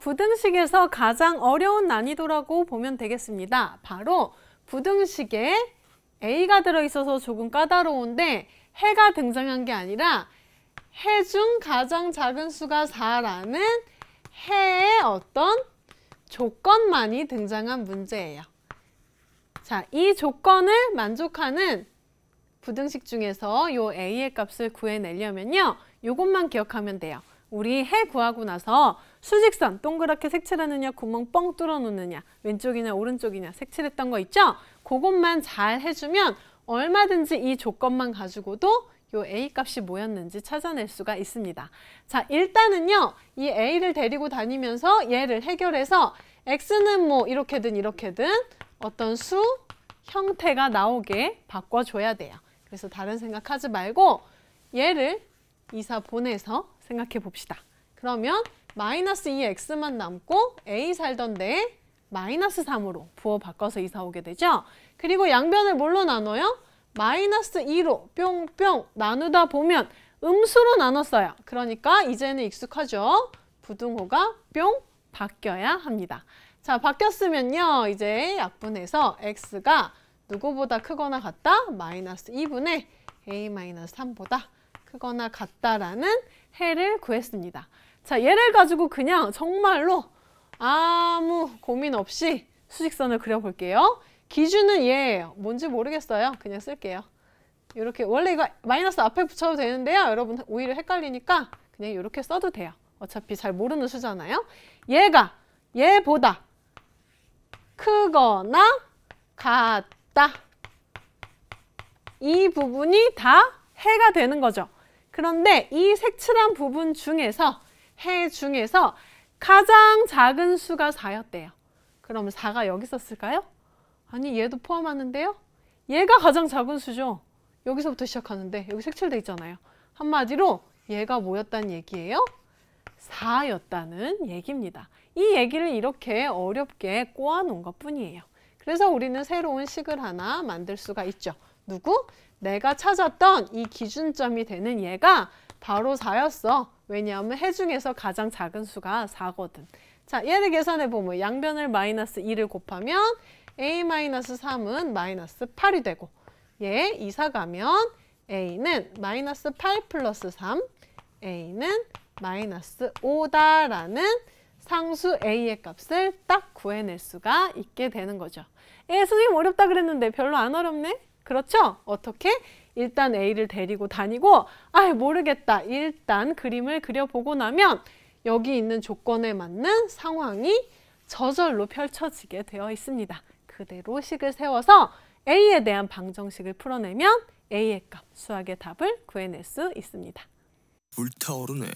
부등식에서 가장 어려운 난이도라고 보면 되겠습니다. 바로 부등식에 A가 들어있어서 조금 까다로운데 해가 등장한 게 아니라 해 중 가장 작은 수가 4라는 해의 어떤 조건만이 등장한 문제예요. 자, 이 조건을 만족하는 부등식 중에서 요 A의 값을 구해내려면요. 요것만 기억하면 돼요. 우리 해 구하고 나서 수직선 동그랗게 색칠하느냐 구멍 뻥 뚫어 놓느냐 왼쪽이냐 오른쪽이냐 색칠했던 거 있죠? 그것만 잘 해주면 얼마든지 이 조건만 가지고도 요 A 값이 뭐였는지 찾아낼 수가 있습니다. 자, 일단은요. 이 A를 데리고 다니면서 얘를 해결해서 X는 뭐 이렇게든 이렇게든 어떤 수 형태가 나오게 바꿔줘야 돼요. 그래서 다른 생각하지 말고 얘를 이사 보내서 생각해 봅시다. 그러면 마이너스 2x만 남고 a 살던데 마이너스 3으로 부호 바꿔서 이사 오게 되죠. 그리고 양변을 뭘로 나눠요? 마이너스 2로 뿅뿅 나누다 보면 음수로 나눴어요. 그러니까 이제는 익숙하죠. 부등호가 뿅 바뀌어야 합니다. 자, 바뀌었으면요. 이제 약분해서 x가 누구보다 크거나 같다? 마이너스 2분의 a 마이너스 3보다 크거나 같다라는 해를 구했습니다. 자, 얘를 가지고 그냥 정말로 아무 고민 없이 수직선을 그려볼게요. 기준은 얘예요. 뭔지 모르겠어요. 그냥 쓸게요. 이렇게 원래 이거 마이너스 앞에 붙여도 되는데요. 여러분 오히려 헷갈리니까 그냥 이렇게 써도 돼요. 어차피 잘 모르는 수잖아요. 얘가 얘보다 크거나 같다. 이 부분이 다 해가 되는 거죠. 그런데 이 색칠한 부분 중에서 해 중에서 가장 작은 수가 4였대요. 그러 4가 여기 있었을까요? 아니 얘도 포함하는데요. 얘가 가장 작은 수죠. 여기서부터 시작하는데 여기 색칠돼 있잖아요. 한마디로 얘가 뭐였다는 얘기예요? 4였다는 얘기입니다. 이 얘기를 이렇게 어렵게 꼬아놓은 것뿐이에요. 그래서 우리는 새로운 식을 하나 만들 수가 있죠. 누구? 내가 찾았던 이 기준점이 되는 얘가 바로 4였어. 왜냐하면 해중에서 가장 작은 수가 4거든. 자, 얘를 계산해보면 양변을 마이너스 2를 곱하면 a 마이너스 3은 마이너스 8이 되고 얘 이사 가면 a는 마이너스 8 플러스 3, a는 마이너스 5다라는 상수 a의 값을 딱 구해낼 수가 있게 되는 거죠. 예, 선생님 어렵다 그랬는데 별로 안 어렵네? 그렇죠? 어떻게? 일단 A를 데리고 다니고 아 모르겠다. 일단 그림을 그려보고 나면 여기 있는 조건에 맞는 상황이 저절로 펼쳐지게 되어 있습니다. 그대로 식을 세워서 A에 대한 방정식을 풀어내면 A의 값, 수학의 답을 구해낼 수 있습니다. 불타오르네.